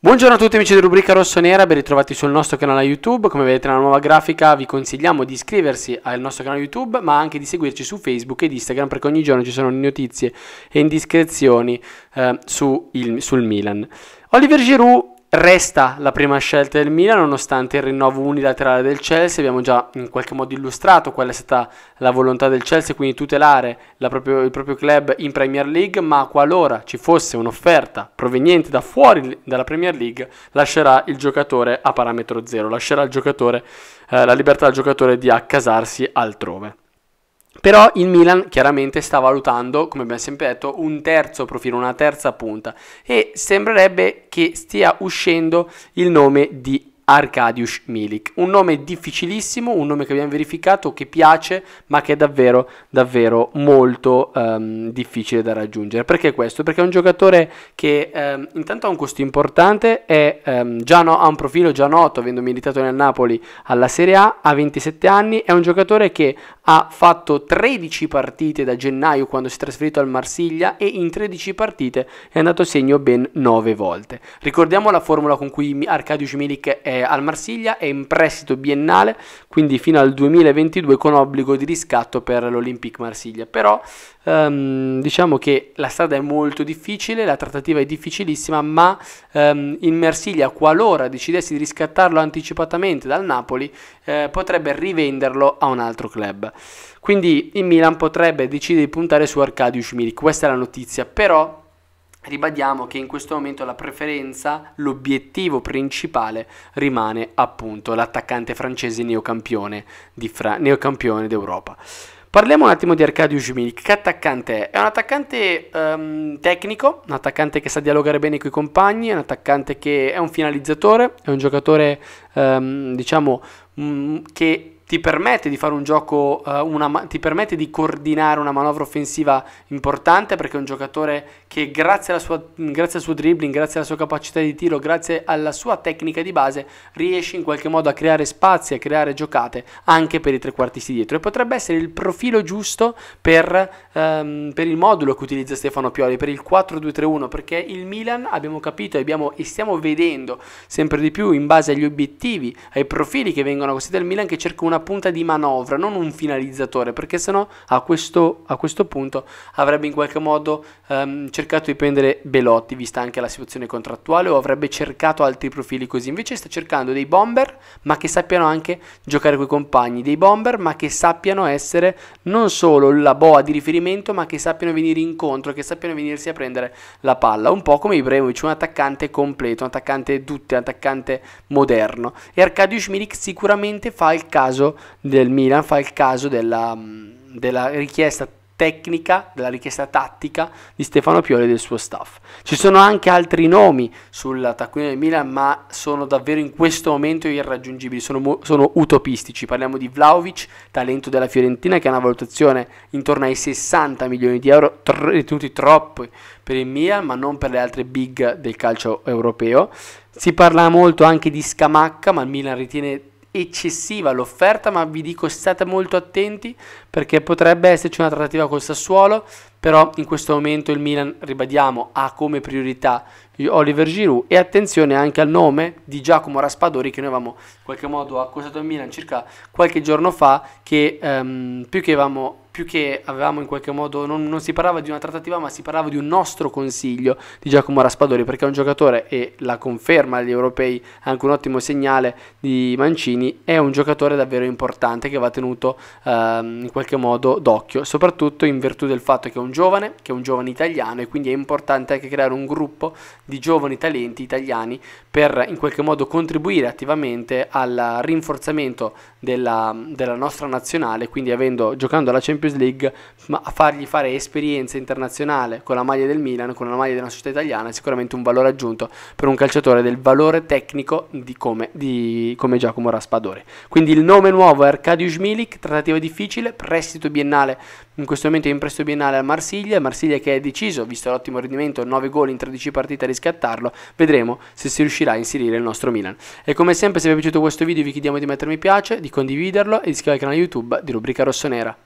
Buongiorno a tutti amici di Rubrica Rossonera, ben ritrovati sul nostro canale YouTube. Come vedete nella nuova grafica vi consigliamo di iscriversi al nostro canale YouTube, ma anche di seguirci su Facebook ed Instagram perché ogni giorno ci sono notizie e indiscrezioni eh, su il, sul Milan. Oliver Giroud Resta la prima scelta del Milan nonostante il rinnovo unilaterale del Chelsea, abbiamo già in qualche modo illustrato qual è stata la volontà del Chelsea, quindi tutelare proprio, il proprio club in Premier League, ma qualora ci fosse un'offerta proveniente da fuori dalla Premier League lascerà il giocatore a parametro zero, lascerà eh, la libertà al giocatore di accasarsi altrove. Però il Milan chiaramente sta valutando, come abbiamo sempre detto, un terzo profilo, una terza punta e sembrerebbe che stia uscendo il nome di Arkadiusz Milik, un nome difficilissimo, un nome che abbiamo verificato che piace, ma che è davvero davvero molto um, difficile da raggiungere. Perché questo? Perché è un giocatore che um, intanto ha un costo importante, è, um, già no, ha un profilo già noto, avendo militato nel Napoli alla Serie A, ha 27 anni, è un giocatore che ha fatto 13 partite da gennaio quando si è trasferito al Marsiglia e in 13 partite è andato a segno ben 9 volte. Ricordiamo la formula con cui Arcadius Milik è al Marsiglia, è in prestito biennale, quindi fino al 2022 con obbligo di riscatto per l'Olympique Marsiglia. Però um, diciamo che la strada è molto difficile, la trattativa è difficilissima, ma um, ehm, in Marsiglia qualora decidessi di riscattarlo anticipatamente dal Napoli eh, potrebbe rivenderlo a un altro club. Quindi il Milan potrebbe decidere di puntare su Arcadio Milik, questa è la notizia, però ribadiamo che in questo momento la preferenza, l'obiettivo principale rimane appunto l'attaccante francese neocampione, Fra- neocampione d'Europa. Parliamo un attimo di Arcadio Milik, che attaccante è? È un attaccante um, tecnico, un attaccante che sa dialogare bene con i compagni, è un attaccante che è un finalizzatore, è un giocatore um, diciamo mh, mm, che ti permette di fare un gioco, uh, una, ti permette di coordinare una manovra offensiva importante perché è un giocatore che grazie, sua, grazie, al suo dribbling, grazie alla sua capacità di tiro, grazie alla sua tecnica di base riesce in qualche modo a creare spazi, a creare giocate anche per i tre quartisti dietro e potrebbe essere il profilo giusto per, um, per il modulo che utilizza Stefano Pioli, per il 4-2-3-1 perché il Milan abbiamo capito abbiamo, e stiamo vedendo sempre di più in base agli obiettivi, ai profili che vengono così dal Milan che cerca una una punta di manovra, non un finalizzatore, perché sennò a questo, a questo punto avrebbe in qualche modo ehm, cercato di prendere Belotti, vista anche la situazione contrattuale, o avrebbe cercato altri profili così. Invece sta cercando dei bomber, ma che sappiano anche giocare con i compagni, dei bomber, ma che sappiano essere non solo la boa di riferimento, ma che sappiano venire incontro, che sappiano venirsi a prendere la palla, un po' come Ibrahimovic, un attaccante completo, un attaccante tutte, un attaccante moderno. E Arkadiusz Milik sicuramente fa il caso del Milan, fa il caso della, mm, della richiesta tecnica, della richiesta tattica di Stefano Pioli e del suo staff. Ci sono anche altri nomi sul taccuino del Milan, ma sono davvero in questo momento irraggiungibili, sono, sono, utopistici. Parliamo di Vlaovic, talento della Fiorentina, che ha una valutazione intorno ai 60 milioni di euro, tr- ritenuti troppi per il Milan, ma non per le altre big del calcio europeo. Si parla molto anche di Scamacca, ma il Milan ritiene eccessiva l'offerta, ma vi dico state molto attenti perché potrebbe esserci una trattativa col Sassuolo, però in questo momento il Milan, ribadiamo, ha come priorità Oliver Giroud e attenzione anche al nome di Giacomo Raspadori che noi avevamo in qualche modo accusato al Milan circa qualche giorno fa che ehm, più che avevamo più che avevamo in qualche modo, non, non, si parlava di una trattativa, ma si parlava di un nostro consiglio di Giacomo Raspadori, perché è un giocatore, e la conferma agli europei anche un ottimo segnale di Mancini, è un giocatore davvero importante che va tenuto ehm, in qualche modo d'occhio, soprattutto in virtù del fatto che è un giovane, che è un giovane italiano e quindi è importante anche creare un gruppo di giovani talenti italiani per in qualche modo contribuire attivamente al rinforzamento della, della nostra nazionale, quindi avendo, giocando alla Champions Champions League, ma fargli fare esperienza internazionale con la maglia del Milan, con la maglia della società italiana, è sicuramente un valore aggiunto per un calciatore del valore tecnico di come, di, come Giacomo Raspadori. Quindi il nome nuovo è Arkadiusz Milik, trattativa difficile, prestito biennale, in questo momento è in prestito biennale a Marsiglia, Marsiglia che è deciso, visto l'ottimo rendimento, 9 gol in 13 partite a riscattarlo, vedremo se si riuscirà a inserire il nostro Milan. E come sempre se vi è piaciuto questo video vi chiediamo di mettere mi piace, di condividerlo e di iscrivervi al canale YouTube di Rubrica Rossonera.